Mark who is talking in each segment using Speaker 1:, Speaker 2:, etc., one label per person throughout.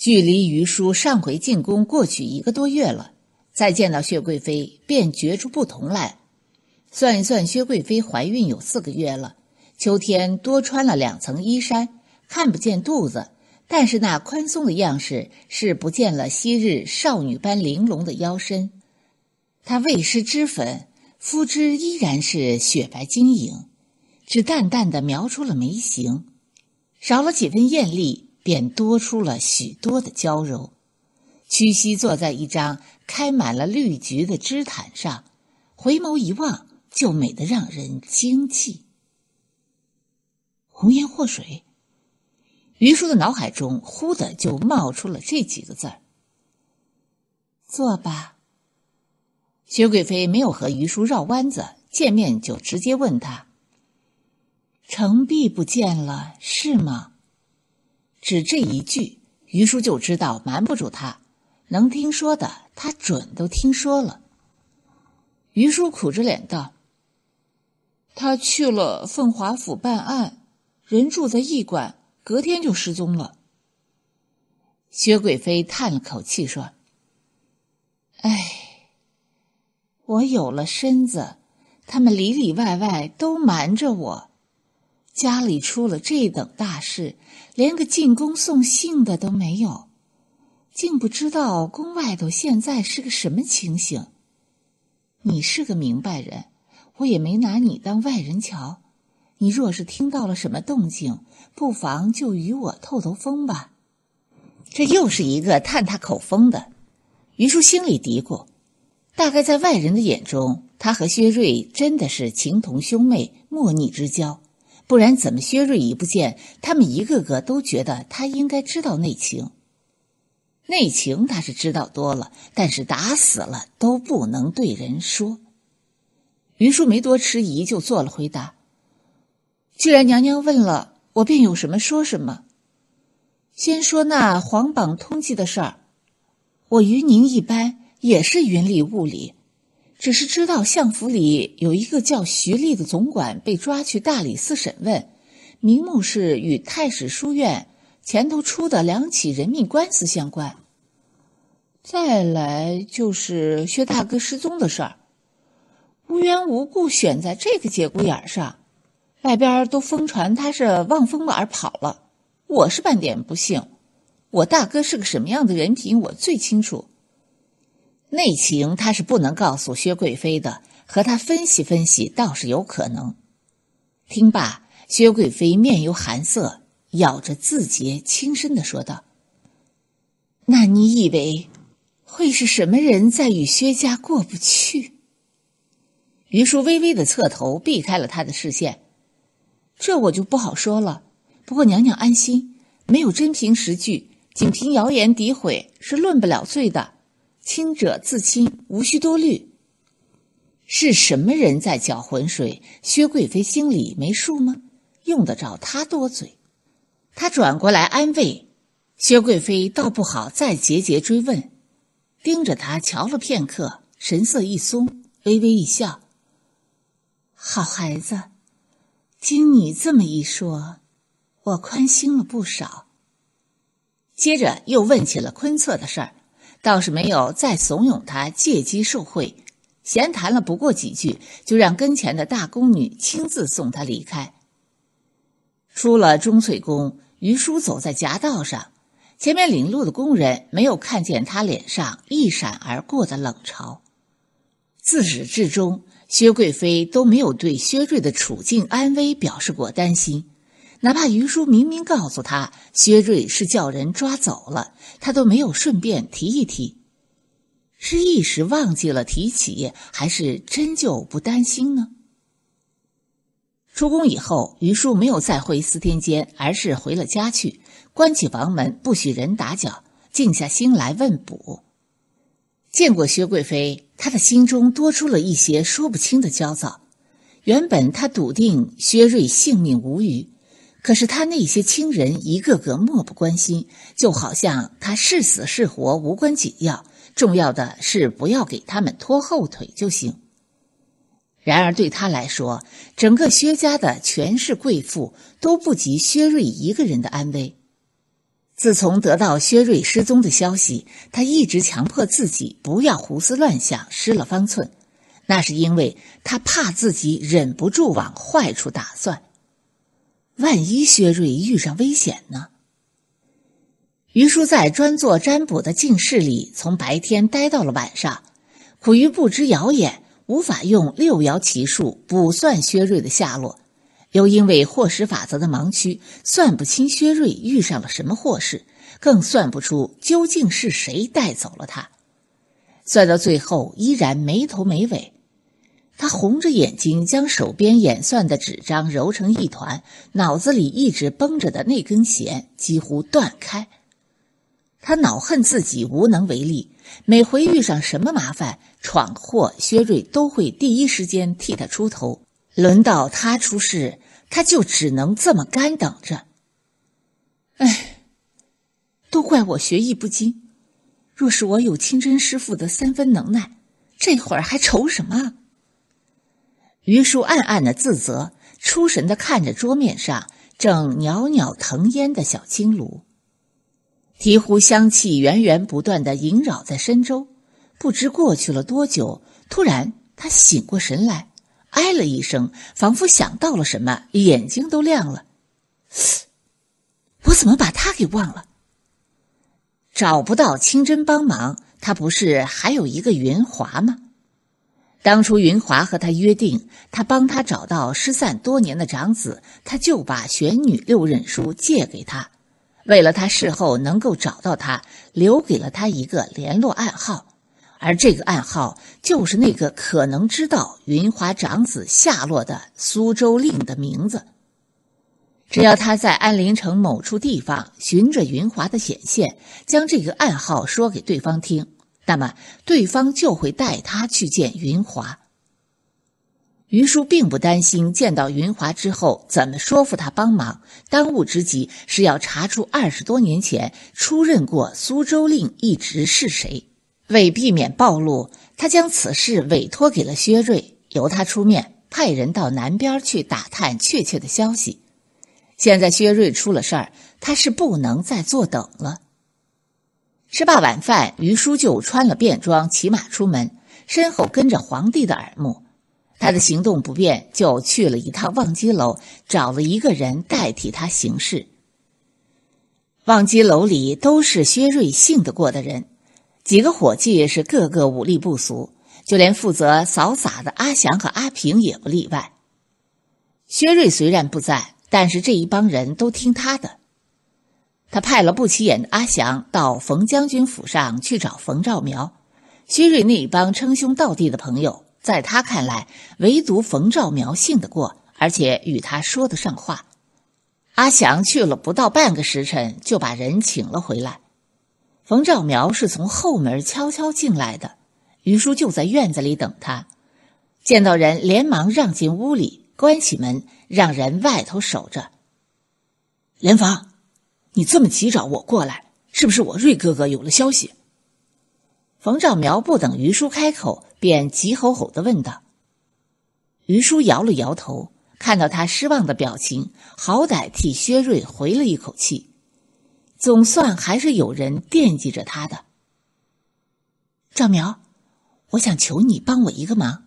Speaker 1: 距离于叔上回进宫过去一个多月了，再见到薛贵妃便觉出不同来。算一算，薛贵妃怀孕有四个月了，秋天多穿了两层衣衫，看不见肚子，但是那宽松的样式是不见了昔日少女般玲珑的腰身。她未施脂粉，肤质依然是雪白晶莹，只淡淡的描出了眉形，少了几分艳丽。便多出了许多的娇柔，屈膝坐在一张开满了绿菊的织毯上，回眸一望就美得让人惊悸。红颜祸水，于叔的脑海中忽的就冒出了这几个字儿。坐吧。薛贵妃没有和于叔绕弯子，见面就直接问他：“澄璧不见了，是吗？”只这一句，于叔就知道瞒不住他，能听说的他准都听说了。于叔苦着脸道：“他去了凤华府办案，人住在驿馆，隔天就失踪了。”薛贵妃叹了口气说：“哎，我有了身子，他们里里外外都瞒着我。”家里出了这等大事，连个进宫送信的都没有，竟不知道宫外头现在是个什么情形。你是个明白人，我也没拿你当外人瞧。你若是听到了什么动静，不妨就与我透透风吧。这又是一个探他口风的，于叔心里嘀咕：，大概在外人的眼中，他和薛瑞真的是情同兄妹、莫逆之交。不然怎么薛瑞仪不见？他们一个个都觉得他应该知道内情。内情他是知道多了，但是打死了都不能对人说。云舒没多迟疑，就做了回答。既然娘娘问了，我便有什么说什么。先说那皇榜通缉的事儿，我与您一般也是云里雾里。只是知道相府里有一个叫徐立的总管被抓去大理寺审问，明目是与太史书院前头出的两起人命官司相关。再来就是薛大哥失踪的事儿，无缘无故选在这个节骨眼上，外边都疯传他是望风而跑了，我是半点不信。我大哥是个什么样的人品，我最清楚。内情他是不能告诉薛贵妃的，和他分析分析倒是有可能。听罢，薛贵妃面有寒色，咬着字节，轻声的说道：“那你以为会是什么人在与薛家过不去？”于叔微微的侧头，避开了他的视线。这我就不好说了。不过娘娘安心，没有真凭实据，仅凭谣言诋毁是论不了罪的。清者自清，无需多虑。是什么人在搅浑水？薛贵妃心里没数吗？用得着他多嘴？他转过来安慰薛贵妃，倒不好再节节追问，盯着他瞧了片刻，神色一松，微微一笑：“好孩子，经你这么一说，我宽心了不少。”接着又问起了坤策的事儿。倒是没有再怂恿他借机受贿，闲谈了不过几句，就让跟前的大宫女亲自送他离开。出了钟粹宫，于叔走在夹道上，前面领路的工人没有看见他脸上一闪而过的冷嘲。自始至终，薛贵妃都没有对薛瑞的处境安危表示过担心。哪怕于叔明明告诉他，薛瑞是叫人抓走了，他都没有顺便提一提，是一时忘记了提起，还是真就不担心呢？出宫以后，于叔没有再回司天监，而是回了家去，关起房门，不许人打搅，静下心来问卜。见过薛贵妃，他的心中多出了一些说不清的焦躁。原本他笃定薛瑞性命无虞。可是他那些亲人一个个漠不关心，就好像他是死是活无关紧要，重要的是不要给他们拖后腿就行。然而对他来说，整个薛家的全是贵妇，都不及薛瑞一个人的安危。自从得到薛瑞失踪的消息，他一直强迫自己不要胡思乱想，失了方寸。那是因为他怕自己忍不住往坏处打算。万一薛瑞遇上危险呢？于叔在专做占卜的静室里，从白天待到了晚上，苦于不知谣言，无法用六爻奇数卜算薛瑞的下落，又因为祸时法则的盲区，算不清薛瑞遇上了什么祸事，更算不出究竟是谁带走了他，算到最后依然没头没尾。他红着眼睛，将手边演算的纸张揉成一团，脑子里一直绷着的那根弦几乎断开。他恼恨自己无能为力，每回遇上什么麻烦闯祸，薛瑞都会第一时间替他出头。轮到他出事，他就只能这么干等着。唉，都怪我学艺不精。若是我有清真师傅的三分能耐，这会儿还愁什么？于叔暗暗的自责，出神的看着桌面上正袅袅腾烟的小青炉，醍醐香气源源不断的萦绕在深周。不知过去了多久，突然他醒过神来，哎了一声，仿佛想到了什么，眼睛都亮了。我怎么把他给忘了？找不到清真帮忙，他不是还有一个云华吗？当初云华和他约定，他帮他找到失散多年的长子，他就把玄女六忍书借给他。为了他事后能够找到他，留给了他一个联络暗号，而这个暗号就是那个可能知道云华长子下落的苏州令的名字。只要他在安陵城某处地方寻着云华的显现，将这个暗号说给对方听。那么对方就会带他去见云华。于叔并不担心见到云华之后怎么说服他帮忙，当务之急是要查出二十多年前出任过苏州令一职是谁。为避免暴露，他将此事委托给了薛瑞，由他出面派人到南边去打探确切的消息。现在薛瑞出了事儿，他是不能再坐等了。吃罢晚饭，于叔就穿了便装，骑马出门，身后跟着皇帝的耳目。他的行动不便，就去了一趟望机楼，找了一个人代替他行事。望京楼里都是薛瑞信得过的人，几个伙计是个个武力不俗，就连负责扫洒的阿祥和阿平也不例外。薛瑞虽然不在，但是这一帮人都听他的。他派了不起眼的阿祥到冯将军府上去找冯兆苗、徐瑞那帮称兄道弟的朋友。在他看来，唯独冯兆苗信得过，而且与他说得上话。阿祥去了不到半个时辰，就把人请了回来。冯兆苗是从后门悄悄进来的，于叔就在院子里等他。见到人，连忙让进屋里，关起门，让人外头守着。连房，你这么急找我过来，是不是我瑞哥哥有了消息？冯兆苗不等于叔开口，便急吼吼的问道。于叔摇了摇头，看到他失望的表情，好歹替薛瑞回了一口气，总算还是有人惦记着他的。赵苗，我想求你帮我一个忙。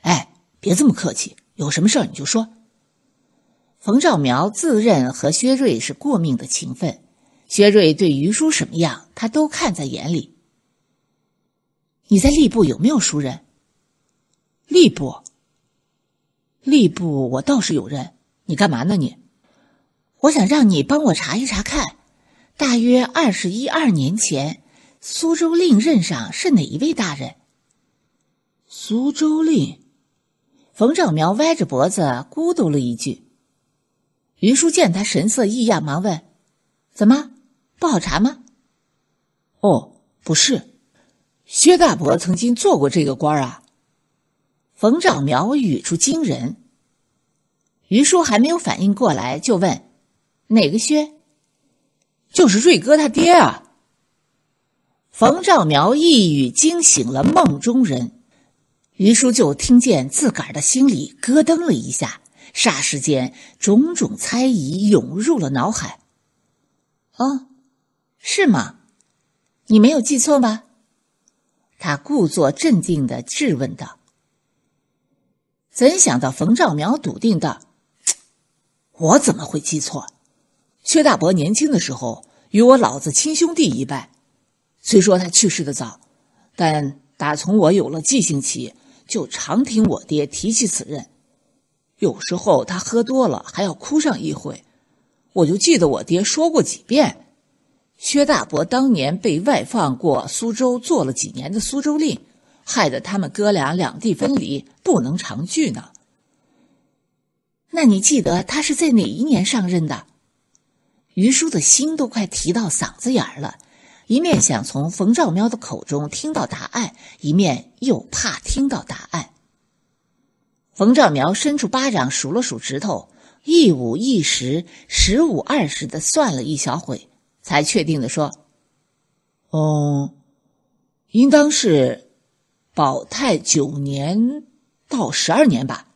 Speaker 1: 哎，别这么客气，有什么事儿你就说。冯兆苗自认和薛瑞是过命的情分，薛瑞对于叔什么样，他都看在眼里。你在吏部有没有熟人？吏部，吏部我倒是有人。你干嘛呢？你，我想让你帮我查一查，看大约二十一二年前苏州令任上是哪一位大人？苏州令，冯兆苗歪着脖子咕嘟了一句。于叔见他神色异样，忙问：“怎么不好查吗？”“哦，不是，薛大伯曾经做过这个官啊。”冯兆苗语出惊人。于叔还没有反应过来，就问：“哪个薛？”“就是瑞哥他爹啊。”冯兆苗一语惊醒了梦中人，于叔就听见自个儿的心里咯噔了一下。霎时间，种种猜疑涌入了脑海。啊，是吗？你没有记错吧？他故作镇定的质问道。怎想到冯兆苗笃定道：“我怎么会记错？薛大伯年轻的时候与我老子亲兄弟一拜，虽说他去世的早，但打从我有了记性起，就常听我爹提起此人。”有时候他喝多了还要哭上一回，我就记得我爹说过几遍，薛大伯当年被外放过苏州，做了几年的苏州令，害得他们哥俩两地分离，不能常聚呢。那你记得他是在哪一年上任的？于叔的心都快提到嗓子眼儿了，一面想从冯兆喵的口中听到答案，一面又怕听到答案。冯兆苗伸出巴掌，数了数指头，一五一十，十五二十的算了一小会，才确定的说：“嗯，应当是保泰九年到十二年吧。”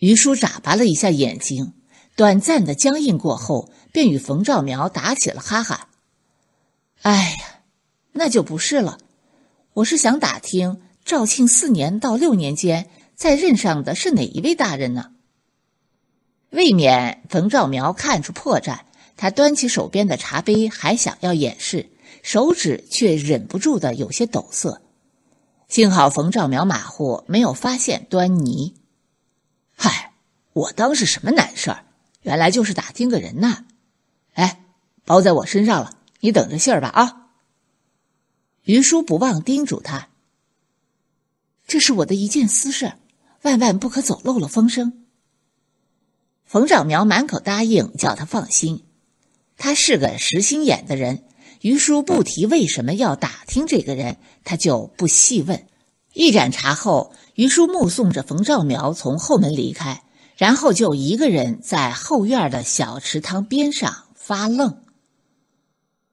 Speaker 1: 于叔眨巴了一下眼睛，短暂的僵硬过后，便与冯兆苗打起了哈哈。“哎呀，那就不是了，我是想打听肇庆四年到六年间。”在任上的是哪一位大人呢？未免冯兆苗看出破绽，他端起手边的茶杯，还想要掩饰，手指却忍不住的有些抖色。幸好冯兆苗马虎，没有发现端倪。嗨，我当是什么难事儿，原来就是打听个人呐。哎，包在我身上了，你等着信儿吧啊。于叔不忘叮嘱他：“这是我的一件私事儿。”万万不可走漏了风声。冯兆苗满口答应，叫他放心。他是个实心眼的人，于叔不提为什么要打听这个人，他就不细问。一盏茶后，于叔目送着冯兆苗从后门离开，然后就一个人在后院的小池塘边上发愣。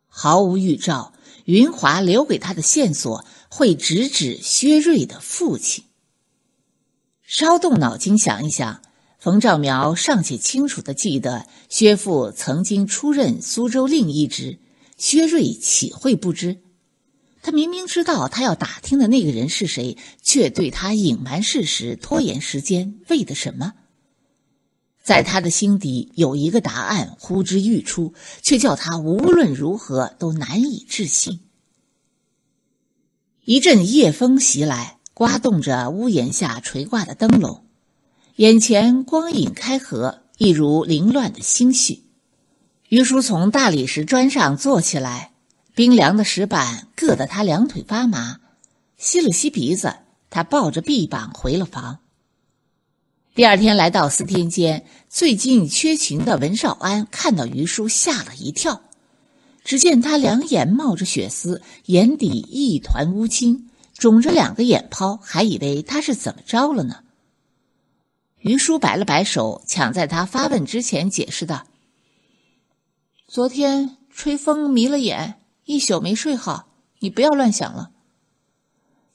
Speaker 1: 毫无预兆，云华留给他的线索会直指薛瑞的父亲。稍动脑筋想一想，冯兆苗尚且清楚的记得薛父曾经出任苏州令一职，薛瑞岂会不知？他明明知道他要打听的那个人是谁，却对他隐瞒事实、拖延时间，为的什么？在他的心底有一个答案呼之欲出，却叫他无论如何都难以置信。一阵夜风袭来。刮动着屋檐下垂挂的灯笼，眼前光影开合，一如凌乱的心绪。于叔从大理石砖上坐起来，冰凉的石板硌得他两腿发麻，吸了吸鼻子，他抱着臂膀回了房。第二天来到四天间，最近缺勤的文少安看到于叔，吓了一跳。只见他两眼冒着血丝，眼底一团乌青。肿着两个眼泡，还以为他是怎么着了呢。于叔摆了摆手，抢在他发问之前解释道：“昨天吹风迷了眼，一宿没睡好，你不要乱想了。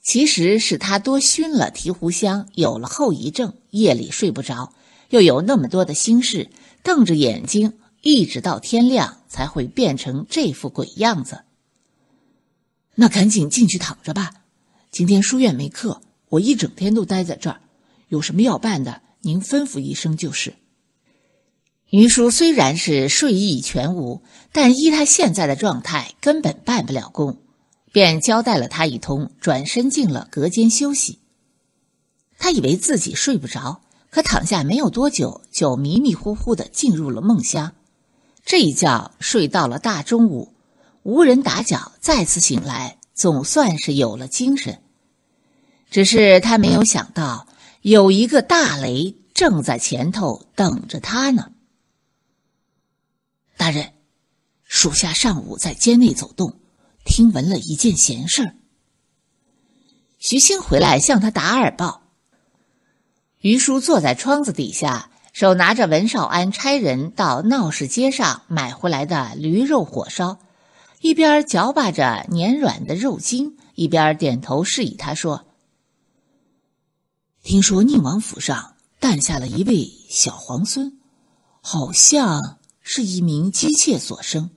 Speaker 1: 其实是他多熏了提壶香，有了后遗症，夜里睡不着，又有那么多的心事，瞪着眼睛，一直到天亮才会变成这副鬼样子。那赶紧进去躺着吧。”今天书院没课，我一整天都待在这儿。有什么要办的，您吩咐一声就是。于叔虽然是睡意全无，但依他现在的状态根本办不了工，便交代了他一通，转身进了隔间休息。他以为自己睡不着，可躺下没有多久，就迷迷糊糊的进入了梦乡。这一觉睡到了大中午，无人打搅，再次醒来，总算是有了精神。只是他没有想到，有一个大雷正在前头等着他呢。大人，属下上午在监内走动，听闻了一件闲事儿。徐兴回来向他打耳报。于叔坐在窗子底下，手拿着文少安差人到闹市街上买回来的驴肉火烧，一边嚼吧着黏软的肉筋，一边点头示意他说。听说宁王府上诞下了一位小皇孙，好像是一名姬妾所生，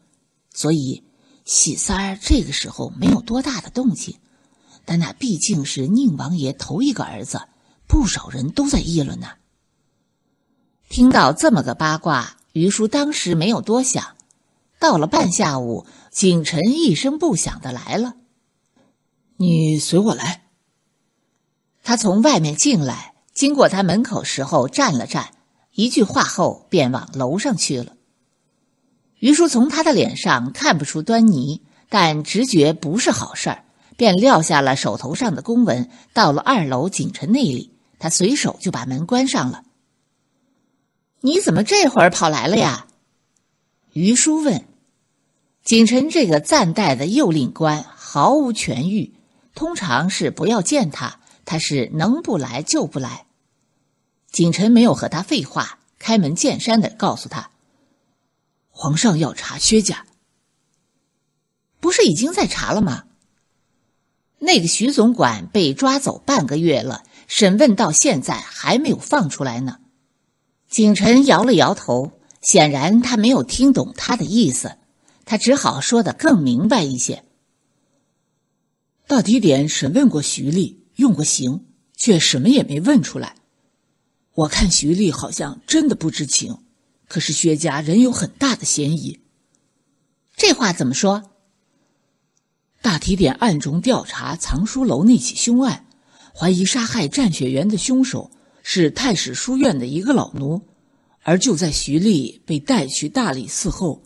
Speaker 1: 所以喜三儿这个时候没有多大的动静。但那毕竟是宁王爷头一个儿子，不少人都在议论呢。听到这么个八卦，于叔当时没有多想，到了半下午，景臣一声不响的来了，你随我来。他从外面进来，经过他门口时候站了站，一句话后便往楼上去了。于叔从他的脸上看不出端倪，但直觉不是好事儿，便撂下了手头上的公文，到了二楼景臣那里。他随手就把门关上了。“你怎么这会儿跑来了呀？”于叔问。景臣这个暂代的右令官毫无痊愈，通常是不要见他。他是能不来就不来。景臣没有和他废话，开门见山的告诉他：“皇上要查薛家，不是已经在查了吗？那个徐总管被抓走半个月了，审问到现在还没有放出来呢。”景臣摇了摇头，显然他没有听懂他的意思，他只好说的更明白一些：“大底点审问过徐丽。”用过刑，却什么也没问出来。我看徐丽好像真的不知情，可是薛家人有很大的嫌疑。这话怎么说？大提点暗中调查藏书楼那起凶案，怀疑杀害战雪原的凶手是太史书院的一个老奴，而就在徐丽被带去大理寺后，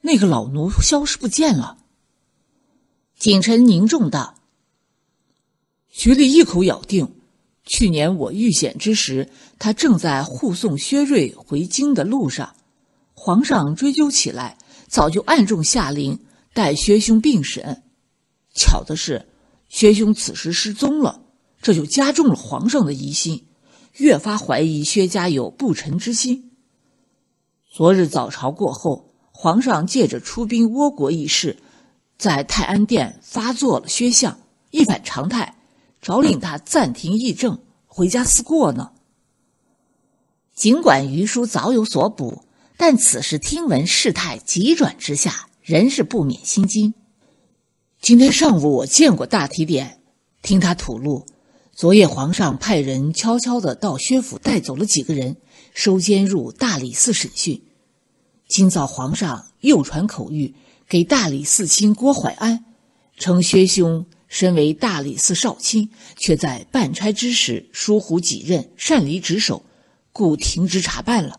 Speaker 1: 那个老奴消失不见了。景臣凝重道。徐丽一口咬定，去年我遇险之时，他正在护送薛瑞回京的路上。皇上追究起来，早就暗中下令待薛兄病审。巧的是，薛兄此时失踪了，这就加重了皇上的疑心，越发怀疑薛家有不臣之心。昨日早朝过后，皇上借着出兵倭国一事，在泰安殿发作了薛相，一反常态。着令他暂停议政，回家思过呢。尽管余叔早有所补，但此时听闻事态急转直下，仍是不免心惊。今天上午我见过大提点，听他吐露，昨夜皇上派人悄悄地到薛府带走了几个人，收监入大理寺审讯。今早皇上又传口谕给大理寺卿郭怀安，称薛兄。身为大理寺少卿，却在办差之时疏忽己任，擅离职守，故停职查办了。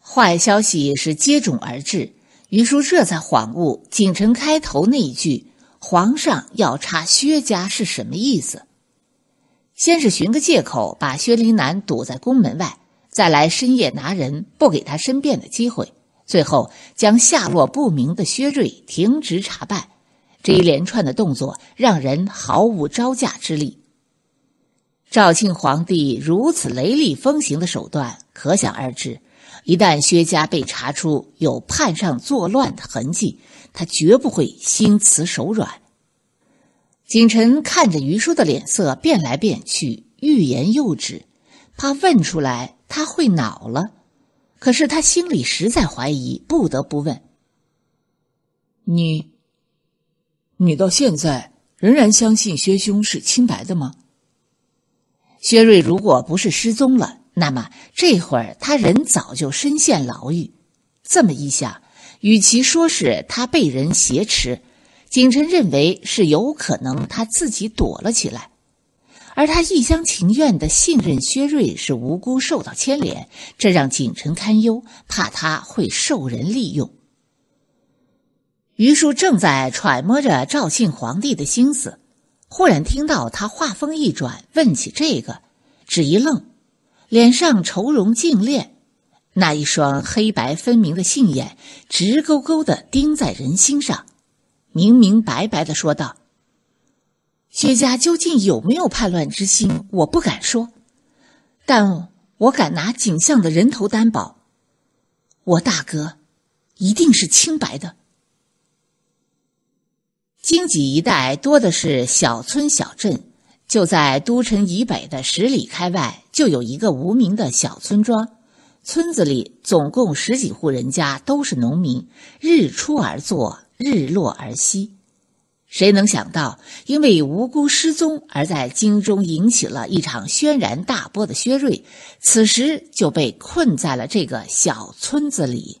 Speaker 1: 坏消息是接踵而至，于叔这才恍悟，景城开头那一句“皇上要查薛家”是什么意思。先是寻个借口把薛林南堵在宫门外，再来深夜拿人，不给他申辩的机会，最后将下落不明的薛瑞停职查办。这一连串的动作让人毫无招架之力。赵庆皇帝如此雷厉风行的手段，可想而知。一旦薛家被查出有叛上作乱的痕迹，他绝不会心慈手软。景臣看着于叔的脸色变来变去，欲言又止，怕问出来他会恼了。可是他心里实在怀疑，不得不问。你。你到现在仍然相信薛兄是清白的吗？薛瑞如果不是失踪了，那么这会儿他人早就身陷牢狱。这么一想，与其说是他被人挟持，景琛认为是有可能他自己躲了起来。而他一厢情愿的信任薛瑞是无辜受到牵连，这让景琛堪忧，怕他会受人利用。于叔正在揣摩着赵庆皇帝的心思，忽然听到他话锋一转，问起这个，只一愣，脸上愁容尽敛，那一双黑白分明的杏眼直勾勾的盯在人心上，明明白白的说道：“薛家究竟有没有叛乱之心？我不敢说，但我敢拿景象的人头担保，我大哥一定是清白的。”荆棘一带多的是小村小镇，就在都城以北的十里开外，就有一个无名的小村庄。村子里总共十几户人家，都是农民，日出而作，日落而息。谁能想到，因为无辜失踪而在京中引起了一场轩然大波的薛瑞，此时就被困在了这个小村子里。